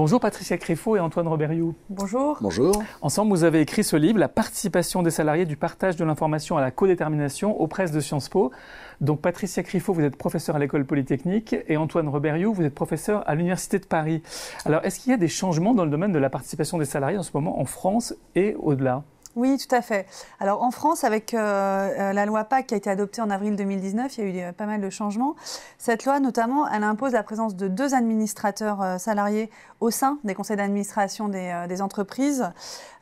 Bonjour Patricia Criffaut et Antoine Robertiou. Bonjour. Bonjour. Ensemble, vous avez écrit ce livre, La participation des salariés du partage de l'information à la codétermination aux presses de Sciences Po. Donc Patricia Criffaut, vous êtes professeur à l'école polytechnique et Antoine Robertiou, vous êtes professeur à l'Université de Paris. Alors, est-ce qu'il y a des changements dans le domaine de la participation des salariés en ce moment en France et au-delà oui, tout à fait. Alors en France, avec euh, euh, la loi PAC qui a été adoptée en avril 2019, il y a eu euh, pas mal de changements. Cette loi, notamment, elle impose la présence de deux administrateurs salariés au sein des conseils d'administration des, entreprises,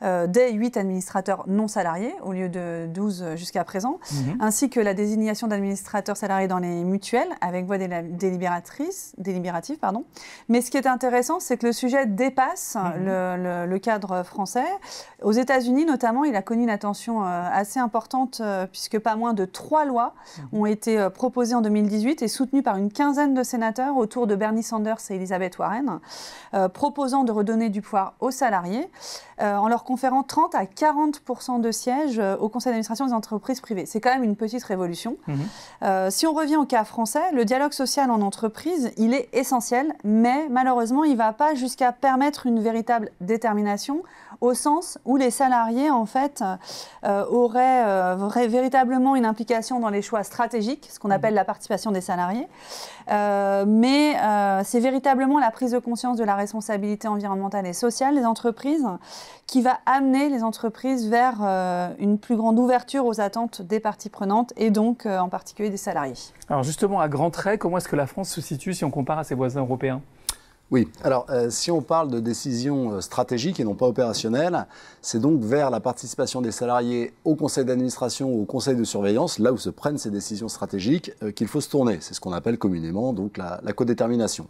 des huit administrateurs non salariés au lieu de douze jusqu'à présent, mhm. ainsi que la désignation d'administrateurs salariés dans les mutuelles avec voix délibérative. Pardon. Mais ce qui est intéressant, c'est que le sujet dépasse mhm. le cadre français. Aux États-Unis, notamment, il a connu une attention euh, assez importante euh, puisque pas moins de trois lois mhm. ont été euh, proposées en 2018 et soutenues par une quinzaine de sénateurs autour de Bernie Sanders et Elizabeth Warren, proposant de redonner du pouvoir aux salariés en leur conférant 30 à 40 de sièges au conseil d'administration des entreprises privées. C'est quand même une petite révolution. Mhm. si on revient au cas français, le dialogue social en entreprise, il est essentiel, mais malheureusement, il ne va pas jusqu'à permettre une véritable détermination au sens où les salariés en fait, euh, aurait euh, véritablement une implication dans les choix stratégiques, ce qu'on mmh. appelle la participation des salariés. Euh, mais c'est véritablement la prise de conscience de la responsabilité environnementale et sociale des entreprises qui va amener les entreprises vers une plus grande ouverture aux attentes des parties prenantes et donc en particulier des salariés. Alors justement, à grands traits, comment est-ce que la France se situe si on compare à ses voisins européens oui, alors euh, si on parle de décision euh, stratégique et non pas opérationnelle, c'est donc vers la participation des salariés au conseil d'administration ou au conseil de surveillance, là où se prennent ces décisions stratégiques, euh, qu'il faut se tourner. C'est ce qu'on appelle communément donc la, la codétermination.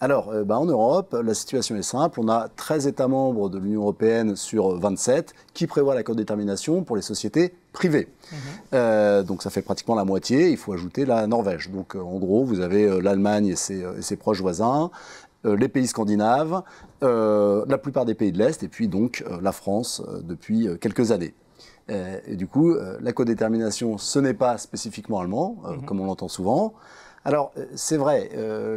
Alors, bah, en Europe, la situation est simple. On a 13 États membres de l'Union européenne sur 27 qui prévoient la codétermination pour les sociétés privées. Mhm. donc, ça fait pratiquement la moitié. Il faut ajouter la Norvège. Donc, en gros, vous avez l'Allemagne et, et, ses proches voisins, euh, les pays scandinaves, euh, la plupart des pays de l'Est, et puis donc euh, la France depuis quelques années. Et, du coup, la co-détermination, ce n'est pas spécifiquement allemand, mhm. comme on l'entend souvent. Alors, c'est vrai,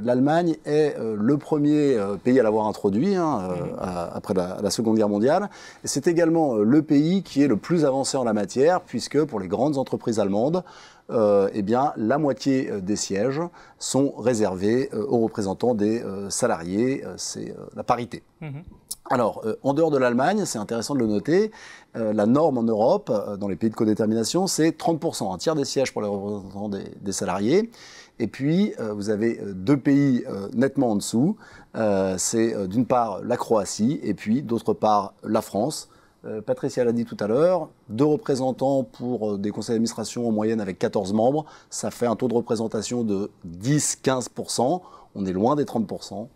l'Allemagne est le premier pays à l'avoir introduit hein, mhm. après la, la, Seconde Guerre mondiale. c'est également le pays qui est le plus avancé en la matière, puisque pour les grandes entreprises allemandes, et euh, eh bien, la moitié euh, des sièges sont réservés euh, aux représentants des salariés. C'est la parité. Mhm. Alors, en dehors de l'Allemagne, c'est intéressant de le noter, la norme en Europe, dans les pays de codétermination, c'est 30%, un tiers des sièges pour les représentants des salariés. Et puis, vous avez deux pays nettement en dessous, c'est d'une part la Croatie et puis d'autre part la France, euh, Patricia l'a dit tout à l'heure, deux représentants pour euh, des conseils d'administration en moyenne avec 14 membres, ça fait un taux de représentation de 10-15%. On est loin des 30%,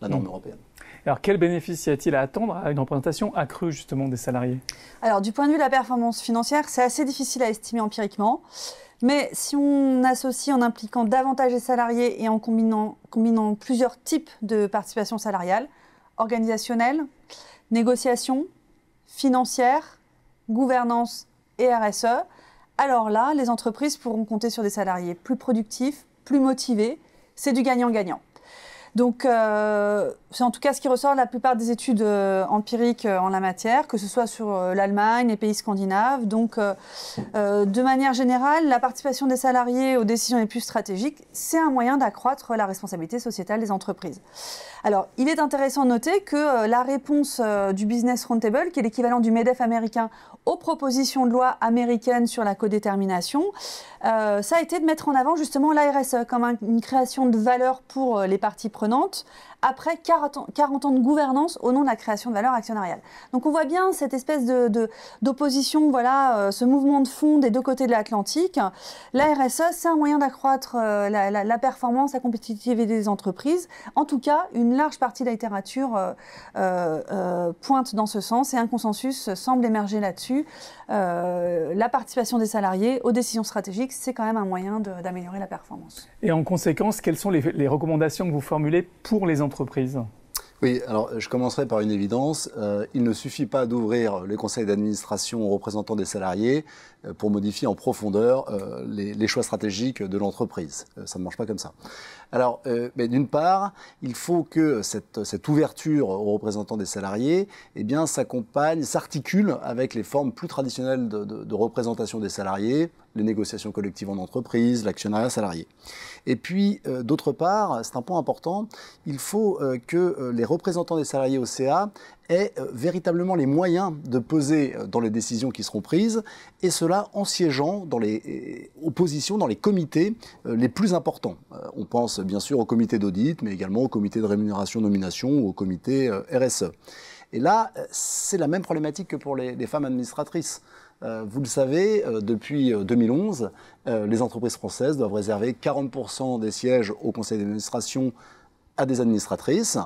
la norme hmm. européenne. Alors, quel bénéfice y a-t-il à attendre à une représentation accrue justement des salariés Alors, du point de vue de la performance financière, c'est assez difficile à estimer empiriquement. Mais si on associe en impliquant davantage les salariés et en combinant, combinant plusieurs types de participation salariale, organisationnelle, négociation, financière, gouvernance et RSE, alors là, les entreprises pourront compter sur des salariés plus productifs, plus motivés. C'est du gagnant-gagnant. Donc, euh, c'est en tout cas ce qui ressort de la plupart des études euh, empiriques euh, en la matière, que ce soit sur l'Allemagne, les pays scandinaves. Donc, de manière générale, la participation des salariés aux décisions les plus stratégiques, c'est un moyen d'accroître la responsabilité sociétale des entreprises. Alors, il est intéressant de noter que la réponse du Business Roundtable, qui est l'équivalent du MEDEF américain aux propositions de loi américaines sur la codétermination, ça a été de mettre en avant justement l'ARSE comme une création de valeur pour les parties prenantes prenante après 40 ans de gouvernance au nom de la création de valeur actionnariale. Donc on voit bien cette espèce d'opposition, de, d'opposition, voilà, euh, ce mouvement de fond des deux côtés de l'Atlantique. La RSE, c'est un moyen d'accroître euh, la, performance, la compétitivité des entreprises. En tout cas, une large partie de la littérature euh, pointe dans ce sens et un consensus semble émerger là-dessus. la participation des salariés aux décisions stratégiques, c'est quand même un moyen d'améliorer la performance. Et en conséquence, quelles sont les, les recommandations que vous formulez pour les entreprises oui, alors je commencerai par une évidence. Euh, il ne suffit pas d'ouvrir les conseils d'administration aux représentants des salariés euh, pour modifier en profondeur euh, les, choix stratégiques de l'entreprise. ça ne marche pas comme ça. Alors, d'une part, il faut que cette, ouverture aux représentants des salariés eh bien, s'accompagne, s'articule avec les formes plus traditionnelles de représentation des salariés, les négociations collectives en entreprise, l'actionnariat salarié. Et puis, euh, d'autre part, c'est un point important, il faut euh, que euh, les représentants des salariés au CA aient véritablement les moyens de peser dans les décisions qui seront prises, et cela en siégeant dans les dans les comités les plus importants. on pense bien sûr au comité d'audit, mais également au comité de rémunération-nomination ou au comité RSE. Et là, c'est la même problématique que pour les femmes administratrices. Euh, vous le savez, euh, depuis 2011, euh, les entreprises françaises doivent réserver 40% des sièges au conseil d'administration à des administratrices.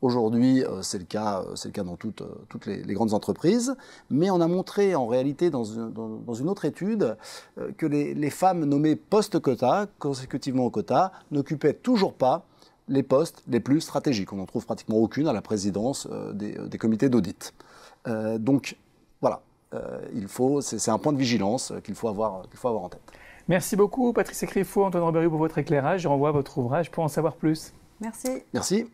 Aujourd'hui, c'est le cas, dans toutes, les, grandes entreprises. Mais on a montré en réalité dans une, autre étude que les, femmes nommées post-quota, consécutivement au quota, n'occupaient toujours pas les postes les plus stratégiques. On n'en trouve pratiquement aucune à la présidence des, comités d'audit. donc voilà, euh, il faut, c'est un point de vigilance qu'il faut, avoir, faut avoir en tête. Merci beaucoup, Patrice Écrifou, Antoine Robéry, pour votre éclairage. Je renvoie votre ouvrage pour en savoir plus. Merci. Merci.